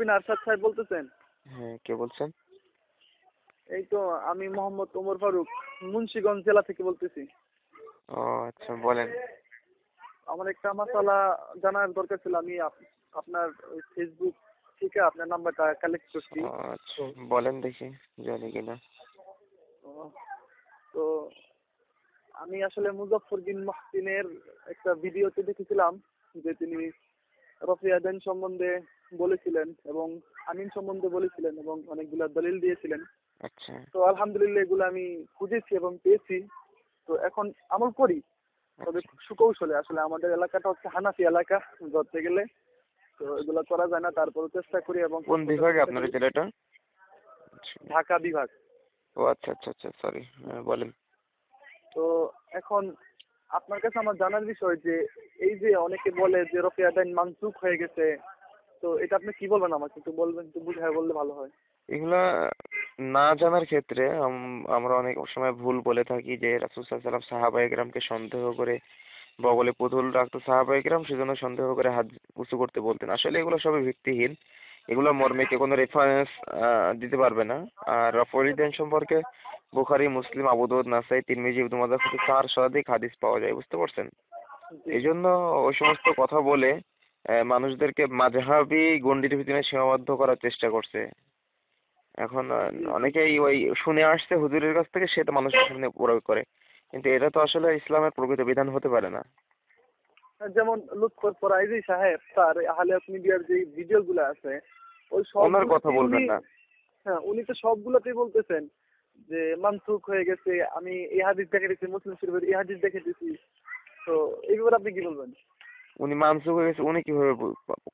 পারভিন আরশাদ সাহেব বলতেছেন হ্যাঁ কে বলছেন এই তো আমি মোহাম্মদ ওমর ফারুক মুন্সিগঞ্জ জেলা থেকে বলতেছি ও আচ্ছা বলেন আমার একটা মাসালা জানার দরকার ছিল আমি আপনার ফেসবুক থেকে আপনার নাম্বারটা কালেক্ট করছি আচ্ছা বলেন দেখি জানি কিনা তো আমি আসলে মুজাফফর বিন মাহসিনের একটা ভিডিওতে দেখেছিলাম যে তিনি রফিয়া দেন সম্বন্ধে বলেছিলেন এবং আমিন সম্বন্ধে বলেছিলেন এবং অনেকগুলো দলিল দিয়েছিলেন আচ্ছা। তো আলহামদুলিল্লাহ এগুলো আমি খুঁজেছি এবং পেয়েছি তো এখন আমল করি আচ্ছা। তবে সুকৌশলে আসলে আমাদের এলাকাটা হচ্ছে হানাফি এলাকা ধরতে গেলে তো এগুলো করা যায় না তারপর চেষ্টা করি এবং কোন বিভাগে আপনার জেলাটা ঢাকা বিভাগ ও আচ্ছা আচ্ছা আচ্ছা সরি বলেন তো এখন আপনার কাছে আমার জানার বিষয় যে এই যে অনেকে বলে যে রোকেয়া দাইন মানসুক হয়ে গেছে তো এটা আপনি কি বলবেন আমাকে একটু বলবেন একটু বুঝায় বললে ভালো হয় এগুলা না জানার ক্ষেত্রে আমরা অনেক সময় ভুল বলে থাকি যে রাসুল সাল্লাম সাহাবা একরামকে সন্দেহ করে বগলে পুতুল রাখতো সাহাবা একরাম সেজন্য সন্দেহ করে হাত উঁচু করতে বলতেন আসলে এগুলো সবই ভিত্তিহীন এগুলো মর্মে কেউ কোনো রেফারেন্স দিতে পারবে না আর অপরিধান সম্পর্কে বুখারি মুসলিম আবুদৌদ নাসাই তিরমিজি ইবনুমাজা থেকে চার শতাধিক হাদিস পাওয়া যায় বুঝতে পারছেন এই জন্য ওই সমস্ত কথা বলে মানুষদেরকে মাঝহাবি গণ্ডির ভিতরে সীমাবদ্ধ করার চেষ্টা করছে এখন অনেকেই ওই শুনে আসছে হুজুরের কাছ থেকে সেটা মানুষের সামনে প্রয়োগ করে কিন্তু এটা তো আসলে ইসলামের প্রকৃত বিধান হতে পারে না যেমন লুৎফর ফরাইজি সাহেব তার আহলেত মিডিয়ার যে ভিডিওগুলো আছে ওই সব কথা বলবেন না হ্যাঁ উনি তো সবগুলোতেই বলতেছেন যে মানসুখ হয়ে গেছে আমি এই হাদিস দেখে দিচ্ছি মুসলিম শরীফের এই হাদিস দেখে দিচ্ছি তো এই ব্যাপারে আপনি কি বলবেন উনি মানসুখ হয়ে গেছে উনি কিভাবে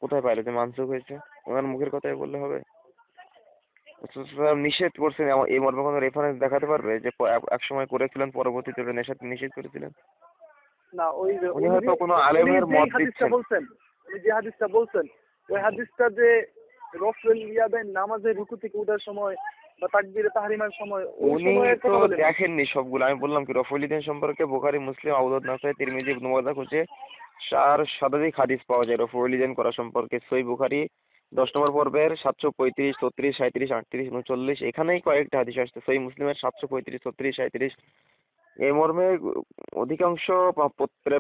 কোথায় পাইলো যে মানসুখ হয়েছে ওনার মুখের কথাই বললে হবে নিষেধ করছেন এই মর্মে কোনো রেফারেন্স দেখাতে পারবে যে এক সময় করেছিলেন পরবর্তীতে নেশাদ নিষেধ করেছিলেন না ওই উনি হয়তো কোনো আলেমের মত দিচ্ছেন বলছেন উনি যে হাদিসটা বলছেন ওই হাদিসটা যে রফল ইয়াদের নামাজে রুকু থেকে ওঠার সময় দেখেননি সবগুলো আমি বললাম কি রফলিদিন সম্পর্কে বোখারি মুসলিম নাসাই তিরমিজি খুঁজে শতাধিক হাদিস পাওয়া যায় রফলিদিন করা সম্পর্কে সই বুখারি দশ নম্বর পর্বের সাতশো পঁয়ত্রিশ ছত্রিশ সাঁত্রিশ আটত্রিশ উনচল্লিশ এখানেই কয়েকটা হাদিস আসছে সই মুসলিমের সাতশো পঁয়ত্রিশ ছত্রিশ সাঁত্রিশ এই মর্মে অধিকাংশ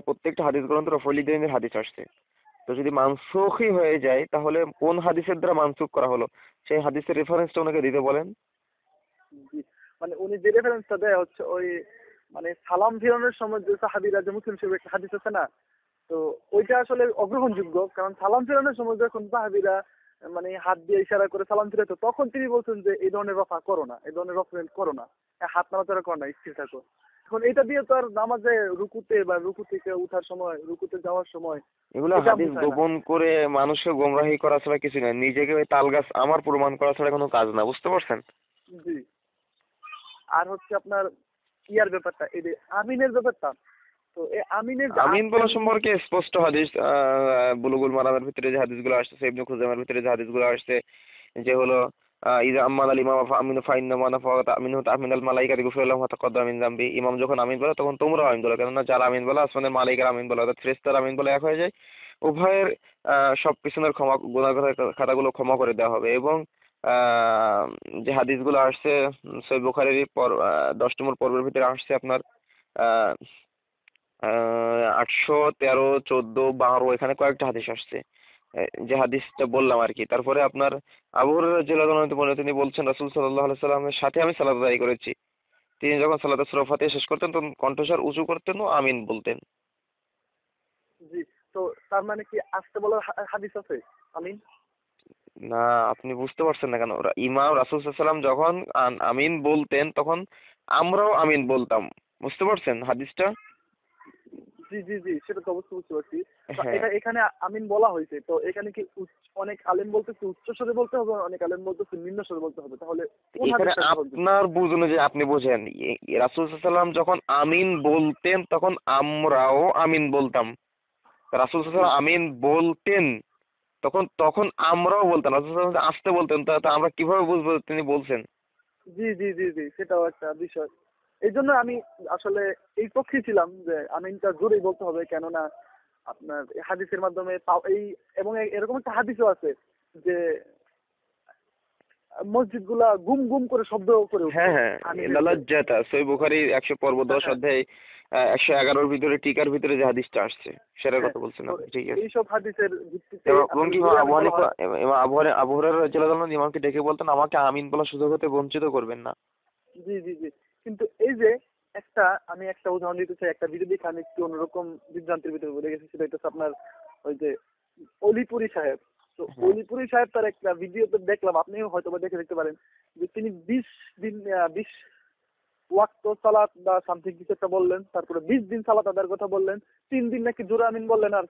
প্রত্যেকটা হাদিস গ্রন্থ রফলিদিনের হাদিস আসছে তো যদি মানসুখই হয়ে যায় তাহলে কোন হাদিসের দ্বারা মানসুখ করা হলো সেই হাদিসের রেফারেন্সটা ওনাকে দিতে বলেন মানে উনি যে রেফারেন্সটা দেয় হচ্ছে ওই মানে সালাম ফিরানোর সময় যে সাহাবিরা যে মুসলিম শরীফের একটা হাদিস আছে না তো ওইটা আসলে অগ্রহণযোগ্য কারণ সালাম ফিরানোর সময় যখন সাহাবিরা মানে হাত দিয়ে ইশারা করে সালাম ফিরাতো তখন তিনি বলছেন যে এই ধরনের রফা করো না এই ধরনের রফমেন্ট করো না হাত নাড়াচাড়া করো না স্থির থাকো এখন এটা দিয়ে তো আর নামাজে রুকুতে বা রুকু থেকে উঠার সময় রুকুতে যাওয়ার সময় এগুলো হাদিস গোপন করে মানুষকে করা ছাড়া কিছু না নিজেকে ওই তালগাছ আমার প্রমাণ করা ছাড়া কোনো কাজ না বুঝতে পারছেন জি আর হচ্ছে আপনার ইয়ার ব্যাপারটা এই আমিনের ব্যাপারটা তো এই আমিনের আমিন বলা সম্পর্কে স্পষ্ট হাদিস বুলুগুল মারামের ভিতরে যে হাদিসগুলো আসছে ইবনে খুজাইমার ভিতরে যে হাদিসগুলো আসছে যে হলো ইদা আম্মাল আল ইমাম আমিনু ফাইন আল মালাইকা ইমাম যখন আমিন বলে তখন তোমরা আমিন বলো কেননা যারা আমিন বলে আসমানের মালাইকার আমিন বলে অর্থাৎ আমিন বলে এক হয়ে যায় উভয়ের সব পিছনের ক্ষমা গুণাগার খাতাগুলো ক্ষমা করে দেওয়া হবে এবং যে হাদিসগুলো আসছে সৈব বুখারেরই পর দশ নম্বর পর্বের ভিতরে আসছে আপনার আটশো তেরো চোদ্দো বারো এখানে কয়েকটা হাদিস আসছে যে হাদিসটা বললাম আর কি তারপরে আপনার আবু হুরায়রা তিনি বলছেন রাসূল সাল্লাল্লাহু আলাইহি সাল্লামের সাথে আমি সালাত আদায় করেছি তিনি যখন সালাত সরফাতে শেষ করতেন তখন কণ্ঠস্বর উঁচু করতেন ও আমিন বলতেন জি তো তার মানে কি আসতে বলার হাদিস আছে আমিন না আপনি বুঝতে পারছেন না কেন ইমাম রাসূল সাল্লাম যখন আমিন বলতেন তখন আমরাও আমিন বলতাম বুঝতে পারছেন হাদিসটা জি জি জি সেটা তো অবশ্যই বুঝতে পারছি হ্যাঁ। এটা এখানে আমিন বলা হয়েছে তো এখানে কি অনেক আলেম বলতেছে উচ্চ স্বরে বলতে হবে অনেক আলেম বলতেছে নিম্ন স্বরে বলতে হবে তাহলে এখানে আপনার বুঝ অনুযায়ী আপনি বোঝেন রাসূল সাল্লাম যখন আমিন বলতেন তখন আমরাও আমিন বলতাম রাসুল সাল্লাম আমিন বলতেন তখন তখন আমরাও বলতাম রাসুল সাল্লাম আসতে বলতেন তা আমরা কিভাবে বুঝবো তিনি বলছেন জি জি জি জি সেটাও একটা বিষয় এই জন্য আমি আসলে এই পক্ষেই ছিলাম যে আমিনটা জোরেই বলতে হবে কেননা আপনার হাদিসের মাধ্যমে এই এবং এরকম একটা হাদিসও আছে যে মসজিদগুলা গুম গুম করে শব্দ করে হ্যাঁ হ্যাঁ লালাজ্জাতা সই বুখারি একশো পর্ব দশ হ্যাঁ, হ্যাঁ। অধ্যায় একশো এগারোর ভিতরে টিকার ভিতরে যে হাদিসটা আসছে সেটার হ্যাঁ, কথা বলছেন ঠিক আছে এইসব হাদিসের ভিত্তিতে এবং কি আবহাওয়া আবহাওয়ার রাজ্য ইমামকে ডেকে বলতেন আমাকে আমিন বলা সুযোগ হতে বঞ্চিত করবেন না জি জি জি কিন্তু এই যে একটা আমি একটা উদাহরণ দিতে চাই একটা বিরোধী খান একটু অন্যরকম বিভ্রান্তির ভিতরে বলে গেছে সেটা হচ্ছে আপনার ওই যে অলিপুরি সাহেব তো হ্যাঁ। অলিপুরি সাহেব তার একটা ভিডিওতে দেখলাম আপনিও হয়তো বা দেখে দেখতে পারেন যে তিনি বিশ দিন বিশ ওয়াক্ত সালাত বা সামথিং কিছু একটা বললেন তারপরে বিশ দিন সালাত আদার কথা বললেন তিন দিন নাকি জোরামিন বললেন আর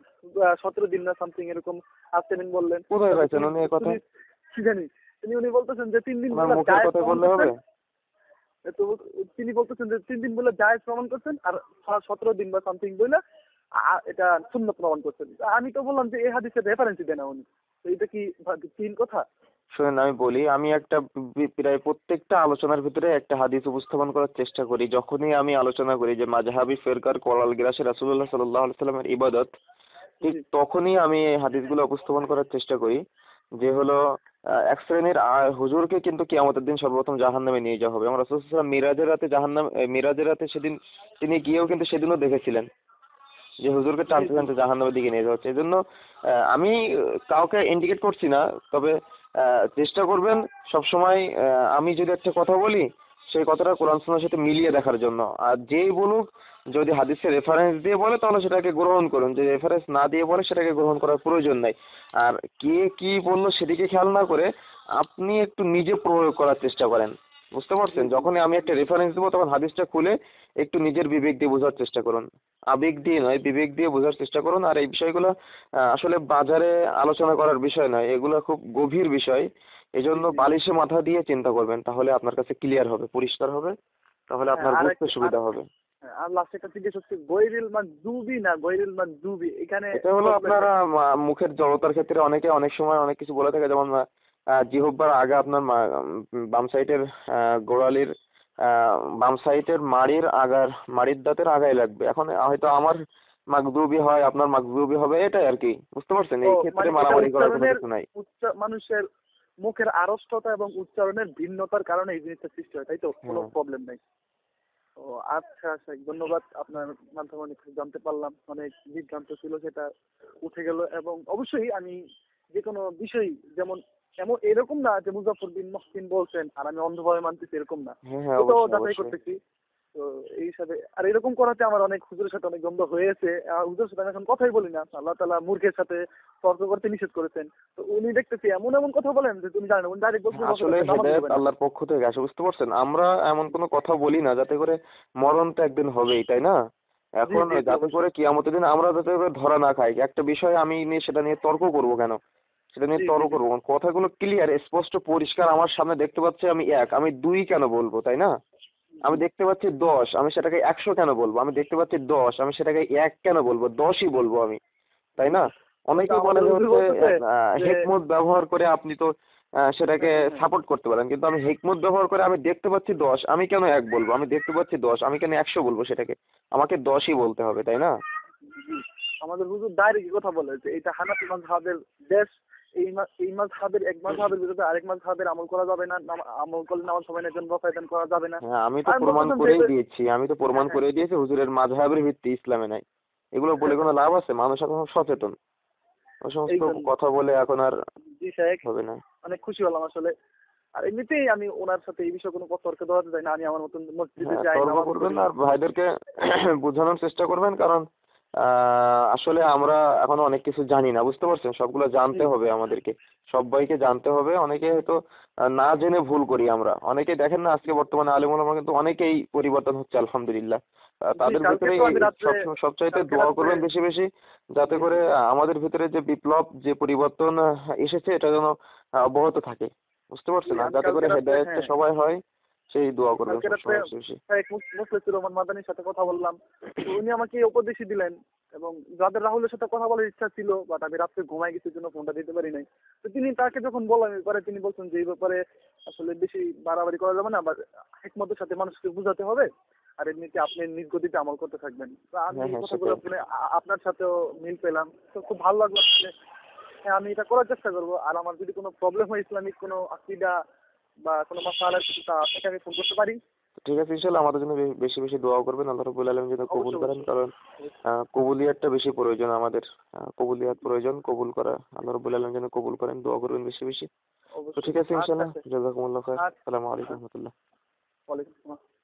সতেরো দিন না সামথিং এরকম আস্তেমিন বললেন কি জানি তিনি উনি বলতেছেন যে তিন দিন তো তিনি বলতেছেন যে তিন দিন বলে জায়েজ প্রমাণ করছেন আর সতেরো দিন বা সামথিং বলে এটা শূন্য প্রমাণ করছেন আমি তো বললাম যে এ হাদিসে রেফারেন্সই দেন উনি তো এটা কি তিন কথা শোনেন আমি বলি আমি একটা প্রায় প্রত্যেকটা আলোচনার ভিতরে একটা হাদিস উপস্থাপন করার চেষ্টা করি যখনই আমি আলোচনা করি যে মাজহাবি ফেরকার কলাল গ্রাসে রাসুল্লাহ সাল্লাহ সাল্লামের ইবাদত ঠিক তখনই আমি এই হাদিসগুলো উপস্থাপন করার চেষ্টা করি যে হলো এক শ্রেণীর হুজুরকে কিন্তু কেয়ামতের দিন সর্বপ্রথম জাহান নামে নিয়ে যাওয়া হবে আমার রসুল মিরাজের রাতে জাহান জাহান্নাম মিরাজের রাতে সেদিন তিনি গিয়েও কিন্তু সেদিনও দেখেছিলেন যে হুজুরকে টানতে টানতে জাহান নামের দিকে নিয়ে যাওয়া হচ্ছে এজন্য আমি কাউকে ইন্ডিকেট করছি না তবে চেষ্টা করবেন সব সময় আমি যদি একটা কথা বলি সেই কথাটা কোরআন সুন্নার সাথে মিলিয়ে দেখার জন্য আর যেই বলুক যদি হাদিসে রেফারেন্স দিয়ে বলে তাহলে সেটাকে গ্রহণ করুন যদি রেফারেন্স না দিয়ে বলে সেটাকে গ্রহণ করার প্রয়োজন নাই আর কে কি বললো সেদিকে খেয়াল না করে আপনি একটু নিজে প্রয়োগ করার চেষ্টা করেন বুঝতে পারছেন যখনই আমি একটা রেফারেন্স দেবো তখন হাদিসটা খুলে একটু নিজের বিবেক দিয়ে বোঝার চেষ্টা করুন আবেগ দিয়ে নয় বিবেক দিয়ে বোঝার চেষ্টা করুন আর এই বিষয়গুলো আসলে বাজারে আলোচনা করার বিষয় নয় এগুলো খুব গভীর বিষয় এজন্য বালিশে মাথা দিয়ে চিন্তা করবেন তাহলে আপনার কাছে ক্লিয়ার হবে পরিষ্কার হবে তাহলে আপনার হ্যাঁ, বুঝতে সুবিধা হবে আর একটা জিজ্ঞেস হচ্ছে গৈরিল না গৈরিল এখানে এটা হলো আপনারা মুখের জড়তার ক্ষেত্রে অনেকে অনেক সময় অনেক কিছু বলে থাকে যেমন জিহব্বার আগে আপনার বাম গোড়ালির বাম মাড়ির আগার মাড়ির দাঁতের আগায় লাগবে এখন হয়তো আমার মাকদুবি হয় আপনার মাকদুবি হবে এটাই আর কি বুঝতে পারছেন এই ক্ষেত্রে মানে মারামারি করার কোনো কিছু নাই উচ্চ মানুষের মুখের আড়ষ্টতা এবং উচ্চারণের ভিন্নতার কারণে এই জিনিসটা সৃষ্টি হয় তাই তো কোনো প্রবলেম নাই ও আচ্ছা আচ্ছা ধন্যবাদ আপনার মাধ্যমে অনেক কিছু জানতে পারলাম অনেক বিভ্রান্ত ছিল সেটা উঠে গেল এবং অবশ্যই আমি যে কোনো বিষয় যেমন এমন এরকম না যে মুজাফর বিন মহসিন বলছেন আর আমি অন্ধভাবে মানতেছি এরকম না হ্যাঁ, হ্যাঁ, এটাও যাচাই করতেছি তো এই হিসাবে আর এরকম করাতে আমার অনেক হুজুরের সাথে অনেক দ্বন্দ্ব হয়েছে হুজুরের সাথে এখন কথাই বলি না আল্লাহ তালা মূর্খের সাথে তর্ক করতে নিষেধ করেছেন তো উনি দেখতেছি এমন এমন কথা বলেন যে তুমি জানেন উনি ডাইরেক্ট বলছেন আল্লাহর পক্ষ থেকে আসে বুঝতে পারছেন আমরা এমন কোনো কথা বলি না যাতে করে মরণ তো একদিন হবেই তাই না এখন যাতে করে কিয়ামতের দিন আমরা যাতে করে ধরা না খাই একটা বিষয় আমি নিয়ে সেটা নিয়ে তর্ক করব কেন সেটা নিয়ে তর্ক করবো কথাগুলো ক্লিয়ার স্পষ্ট পরিষ্কার আমার সামনে দেখতে পাচ্ছি আমি এক আমি দুই কেন বলবো তাই না আমি দেখতে পাচ্ছি দশ আমি সেটাকে একশো কেন বলবো আমি দেখতে পাচ্ছি দশ আমি সেটাকে এক কেন বলবো দশই বলবো আমি তাই না অনেকে বলে হেকমত ব্যবহার করে আপনি তো সেটাকে সাপোর্ট করতে পারেন কিন্তু আমি হেকমত ব্যবহার করে আমি দেখতে পাচ্ছি দশ আমি কেন এক বলবো আমি দেখতে পাচ্ছি দশ আমি কেন একশো বলবো সেটাকে আমাকে দশই বলতে হবে তাই না আমাদের হুজুর ডাইরেক্ট কথা বলে যে এটা হানাফি মাঝহাবের দেশ এই মাস এই মাস হাবের এক মাস হাবের বিরুদ্ধে আরেক মাস হাবের আমল করা যাবে না আমল করলে নামাজ হবে না জন্য ফায়দান করা যাবে না হ্যাঁ আমি তো প্রমাণ করে দিয়েছি আমি তো প্রমাণ করে দিয়েছি হুজুরের মাযহাবের ভিত্তি ইসলামে নাই এগুলো বলে কোনো লাভ আছে মানুষ এখন সচেতন ওই সমস্ত কথা বলে এখন আর জি শেখ হবে না অনেক খুশি হলাম আসলে আর এমনিতেই আমি ওনার সাথে এই বিষয়ে কোনো তর্ক দেওয়াতে যাই না আমি আমার মতন মসজিদে হ্যাঁ, যাই না ভাইদেরকে বোঝানোর চেষ্টা করবেন কারণ আসলে আমরা এখনো অনেক কিছু জানি না বুঝতে পারছেন সবগুলো জানতে হবে আমাদেরকে সবাইকে জানতে হবে অনেকে হয়তো না জেনে ভুল করি আমরা অনেকে দেখেন না আজকে বর্তমানে আলিম ওলামা কিন্তু অনেকেই পরিবর্তন হচ্ছে আলহামদুলিল্লাহ তাদের ভিতরে সবচাইতে দোয়া করবেন বেশি বেশি যাতে করে আমাদের ভিতরে যে বিপ্লব যে পরিবর্তন এসেছে এটা যেন অব্যাহত থাকে বুঝতে পারছেন আর যাতে করে হেদায়তটা হ্যাঁ। সবাই হয় সেই দোয়া করবেন রহমান হ্যাঁ, মাদানির সাথে কথা বললাম উনি আমাকে উপদেশ দিলেন এবং যাদের রাহুলের সাথে কথা বলার ইচ্ছা ছিল বাট আমি রাত্রে ঘুমাই গেছি জন্য ফোনটা দিতে পারি নাই তো তিনি তাকে যখন বললাম এবারে তিনি বলছেন যে এই ব্যাপারে আসলে বেশি বাড়াবাড়ি করা যাবে না আবার হেকমতের সাথে মানুষকে বুঝাতে হবে আর এমনিতে আপনি নিজ গতিতে আমল করতে থাকবেন হ্যাঁ, হ্যাঁ, আপনার সাথেও মিল পেলাম তো খুব ভালো লাগলো হ্যাঁ আমি এটা করার চেষ্টা করবো আর আমার যদি কোনো প্রবলেম হয় ইসলামিক কোনো আকিদা বা কোনো মাসালার কিছু তা আপনাকে আমি ফোন করতে পারি ঠিক আছে ইনশাল্লাহ আমাদের জন্য বেশি বেশি দোয়া করবেন আল্লাহ রবুল আলম যেন কবুল করেন কারণ কবুলিয়াতটা বেশি প্রয়োজন আমাদের কবুলিয়াত প্রয়োজন কবুল করা আল্লাহ রবুল আলম যেন কবুল করেন দোয়া করবেন বেশি বেশি তো ঠিক আছে আচ্ছা, ইনশাল্লাহ আচ্ছা। জাজাকুমুল্লাহ খায় আচ্ছা। আসসালামু আলাইকুম রহমতুল্লাহ ওয়ালাইকুম আসসালাম